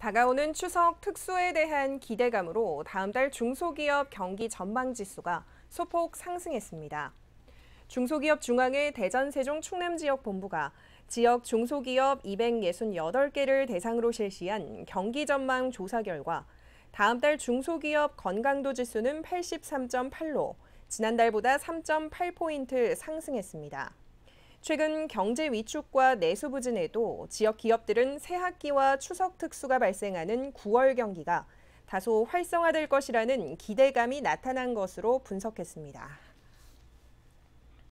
다가오는 추석 특수에 대한 기대감으로 다음 달 중소기업 경기 전망 지수가 소폭 상승했습니다. 중소기업 중앙회 대전 세종 충남 지역 본부가 지역 중소기업 268개를 대상으로 실시한 경기 전망 조사 결과 다음 달 중소기업 건강도 지수는 83.8로 지난달보다 3.8포인트 상승했습니다. 최근 경제 위축과 내수 부진에도 지역 기업들은 새 학기와 추석 특수가 발생하는 9월 경기가 다소 활성화될 것이라는 기대감이 나타난 것으로 분석했습니다.